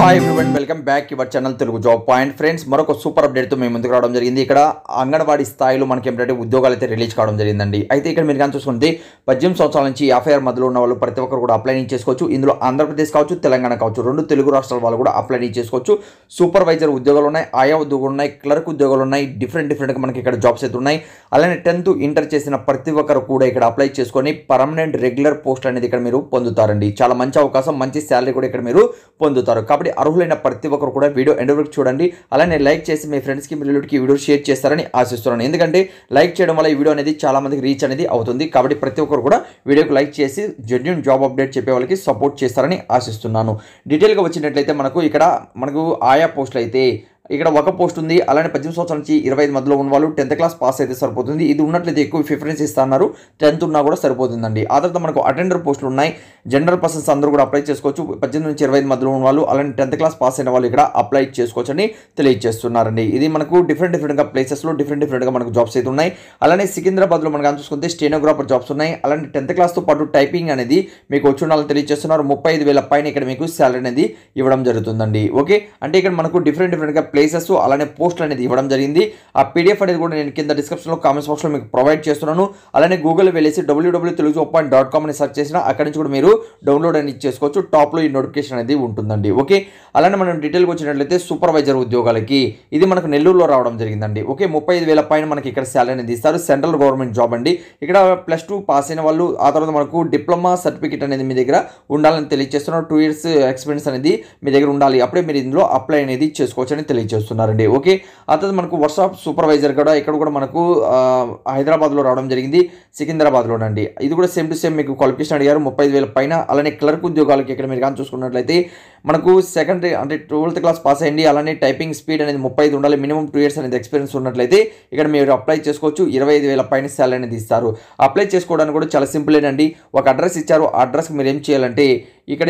hi everyone welcome back your channel Telugu job point friends మరొక super అప్డేట్తో మేము ముందుకు రావడం జరిగింది ఇక్కడ అంగన్వాడీ స్థాయిలో మనకి ఏంటంటే ఉద్యోగాలు అయితే రిలీజ్ కావడం జరిగిందండి అయితే ఇక్కడ మీరు కానీ చూసుకుంటే పద్దెనిమిది సంవత్సరాల నుంచి ఎఫ్ఐఆర్ మధ్యలో ఉన్న వాళ్ళు ప్రతి ఒక్కరు కూడా అప్లై చేసుకోవచ్చు ఇందులో ఆంధ్రప్రదేశ్ కావచ్చు తెలంగాణ కావచ్చు రెండు తెలుగు రాష్ట్రాల వాళ్ళు కూడా అప్లై చేసుకోవచ్చు సూపర్వైజర్ ఉద్యోగాలు ఉన్నాయి ఆయా ఉద్యోగాలు ఉన్నాయి క్లర్క్ ఉద్యోగాలు ఉన్నాయి డిఫరెంట్ డిఫరెంట్గా మనకి ఇక్కడ జాబ్స్ అయితే ఉన్నాయి అలానే టెన్త్ ఇంటర్ చేసిన ప్రతి ఒక్కరు కూడా ఇక్కడ అప్లై చేసుకొని పర్మనెంట్ రెగ్యులర్ పోస్ట్ అనేది ఇక్కడ మీరు పొందుతారండి చాలా మంచి అవకాశం మంచి శాలరీ కూడా ఇక్కడ మీరు పొందుతారు కాబట్టి అర్హులైన ప్రతి ఒక్కరు కూడా వీడియో ఎండ్ వరకు చూడండి అలానే లైక్ చేసి మీ ఫ్రెండ్స్కి మీ రిలేటివ్కి వీడియో షేర్ చేస్తారని ఆశిస్తున్నాను ఎందుకంటే లైక్ చేయడం వల్ల ఈ వీడియో అనేది చాలా మందికి రీచ్ అనేది అవుతుంది కాబట్టి ప్రతి ఒక్కరు కూడా వీడియోకి లైక్ చేసి జెన్యున్ జాబ్ అప్డేట్ చెప్పే వాళ్ళకి సపోర్ట్ చేస్తారని ఆశిస్తున్నాను డీటెయిల్గా వచ్చినట్లయితే మనకు ఇక్కడ మనకు ఆయా పోస్టులు అయితే ఇక్కడ ఒక పోస్ట్ ఉంది అలానే పద్దెనిమిది సంవత్సరాల నుంచి ఇరవై ఐదు మధ్యలో ఉన్న వాళ్ళు టెన్త్ క్లాస్ పాస్ అయితే సరిపోతుంది ఇది ఉన్నట్లయితే ఎక్కువ ప్రిఫరెన్స్ ఇస్తున్నారు టెన్త్ ఉన్నా కూడా సరిపోతుందండి ఆ తర్వాత మనకు అటెండర్ పోస్టులు ఉన్నాయి జనరల్ పర్సన్స్ అందరూ కూడా అప్లై చేసుకోవచ్చు పద్దెనిమిది నుంచి ఇరవై ఐదు మధ్యలో ఉన్న వాళ్ళు అలానే టెన్త్ క్లాస్ పాస్ అయిన వాళ్ళు ఇక్కడ అప్లై చేసుకోవచ్చు అని తెలియజేస్తున్నారండి ఇది మనకు డిఫరెంట్ డిఫరెంట్గా ప్లేసెస్లో డిఫరెంట్ డిఫరెంట్గా మనకు జాబ్స్ అయితే ఉన్నాయి అలానే సికింద్రాబాద్లో మనకు చూసుకుంటే స్టేనోగ్రాఫర్ జాబ్స్ ఉన్నాయి అలానే టెన్త్ క్లాస్తో పాటు టైపింగ్ అనేది మీకు వచ్చి ఉండాలని తెలియజేస్తున్నారు ముప్పై ఐదు వేల పైన ఇక్కడ మీకు శాలరీ అనేది ఇవ్వడం జరుగుతుందండి ఓకే అంటే ఇక్కడ మనకు డిఫరెంట్ డిఫరెంట్గా ప్లేసెస్ అలానే పోస్టులు అనేది ఇవ్వడం జరిగింది ఆ పీడిఎఫ్ అనేది కూడా నేను కింద డిస్క్రిప్షన్లో కామెంట్స్ బాక్స్లో మీకు ప్రొవైడ్ చేస్తున్నాను అలానే గూగుల్ వెళ్ళేసి W W Telugu job dot com అని సెర్చ్ చేసిన అక్కడి నుంచి కూడా మీరు డౌన్లోడ్ అనేది చేసుకోవచ్చు టాప్లో ఈ నోటిఫికేషన్ అనేది ఉంటుందండి ఓకే అలానే మనం డీటెయిల్కి వచ్చినట్లయితే సూపర్వైజర్ ఉద్యోగాలకి ఇది మనకు నెల్లూరులో రావడం జరిగిందండి ఓకే ముప్పై ఐదు వేల పైన మనకి ఇక్కడ శాలరీ అనేది ఇస్తారు సెంట్రల్ గవర్నమెంట్ జాబ్ అండి ఇక్కడ ప్లస్ టూ పాస్ అయిన వాళ్ళు ఆ తర్వాత మనకు డిప్లొమా సర్టిఫికేట్ అనేది మీ దగ్గర ఉండాలని తెలియజేస్తున్నారు టూ ఇయర్స్ ఎక్స్పీరియన్స్ అనేది మీ దగ్గర ఉండాలి అప్పుడే మీరు ఇందులో అప్లై అనేది చేసుకోవచ్చు అని తెలియజేస్తారు చేస్తున్నారండి ఓకే ఆ తర్వాత మనకు వర్షాప్ సూపర్వైజర్ కూడా ఇక్కడ కూడా మనకు హైదరాబాద్లో రావడం జరిగింది సికింద్రాబాద్లోనండి ఇది కూడా సేమ్ టు సేమ్ మీకు క్వాలిఫికేషన్ అడిగారు ముప్పై ఐదు పైన అలానే క్లర్క్ ఉద్యోగాలకి ఇక్కడ మీరు కానీ చూసుకున్నట్లయితే మనకు సెకండరీ అంటే ట్వెల్త్ క్లాస్ పాస్ అయ్యండి అలానే టైపింగ్ స్పీడ్ అనేది ముప్పై ఐదు ఉండాలి మినిమం టూ ఇయర్స్ అనేది ఎక్స్పీరియన్స్ ఉన్నట్లయితే ఇక్కడ మీరు అప్లై చేసుకోవచ్చు ఇరవై ఐదు వేల పైన సాలరీ అనేది ఇస్తారు అప్లై చేసుకోవడానికి కూడా చాలా సింపులేనండి ఒక అడ్రస్ ఇచ్చారు ఆ అడ్రస్కి మీరు ఏం చేయాలంటే ఇక్కడ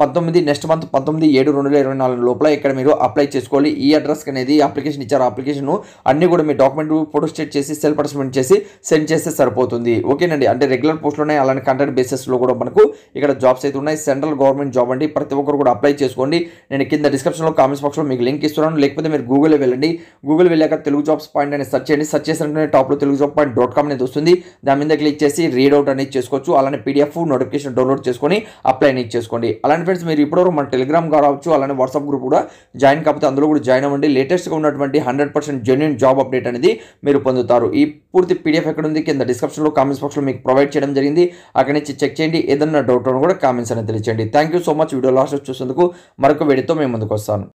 పంతొమ్మిది నెక్స్ట్ మంత్ పంతొమ్మిది ఏడు రెండు వేల ఇరవై నాలుగు లోపల ఇక్కడ మీరు అప్లై చేసుకోవాలి ఈ అడ్రస్కి అనేది అప్లికేషన్ ఇచ్చారు అప్లికేషన్ అన్ని కూడా మీ డాక్యుమెంట్ ఫోటో స్టేట్ చేసి సెల్ఫ్ అటాచ్మెంట్ చేసి సెండ్ చేస్తే సరిపోతుంది ఓకేనండి అంటే రెగ్యులర్ ఉన్నాయి అలానే కంటెంట్ బేసిస్లో కూడా మనకు ఇక్కడ జాబ్స్ అయితే ఉన్నాయి సెంట్రల్ గవర్నమెంట్ జాబ్ అండి ప్రతి ఒక్కరు కూడా అప్లై చేసుకోండి నేను కింద డిస్క్రిప్షన్లో కామెంట్స్ బాక్స్లో మీకు లింక్ ఇస్తున్నాను లేకపోతే మీరు గూగుల్లో వెళ్ళండి గూగుల్ వెళ్ళాక తెలుగు జాబ్స్ పాయింట్ అని సెర్చ్ చేయండి సెర్చ్ చేసినట్టునే టాప్లో Telugu job point dot com అనేది వస్తుంది దాని మీద క్లిక్ చేసి రీడ్ అవుట్ అనేది చేసుకోవచ్చు అలానే పీడిఎఫ్ నోటిఫికేషన్ డౌన్లోడ్ చేసుకొని అప్లై ఐకాన్ ఇచ్చేసుకోండి అలాంటి ఫ్రెండ్స్ మీరు ఇప్పటివరకు మన టెలిగ్రామ్ కావచ్చు అలానే వాట్సాప్ గ్రూప్ కూడా జాయిన్ కాకపోతే అందులో కూడా జాయిన్ అవ్వండి లేటెస్ట్గా ఉన్నటువంటి hundred percent genuine job update అనేది మీరు పొందుతారు ఈ పూర్తి పీడిఎఫ్ ఎక్కడ ఉంది కింద డిస్క్రిప్షన్లో కామెంట్స్ బాక్స్లో మీకు ప్రొవైడ్ చేయడం జరిగింది అక్కడ నుంచి చెక్ చేయండి ఏదన్నా డౌట్ ఉన్నా కూడా కామెంట్స్ అనేది తెలియచేయండి thank you so much video last చూసేందుకు మరొక వీడియోతో మేము ముందుకు వస్తాను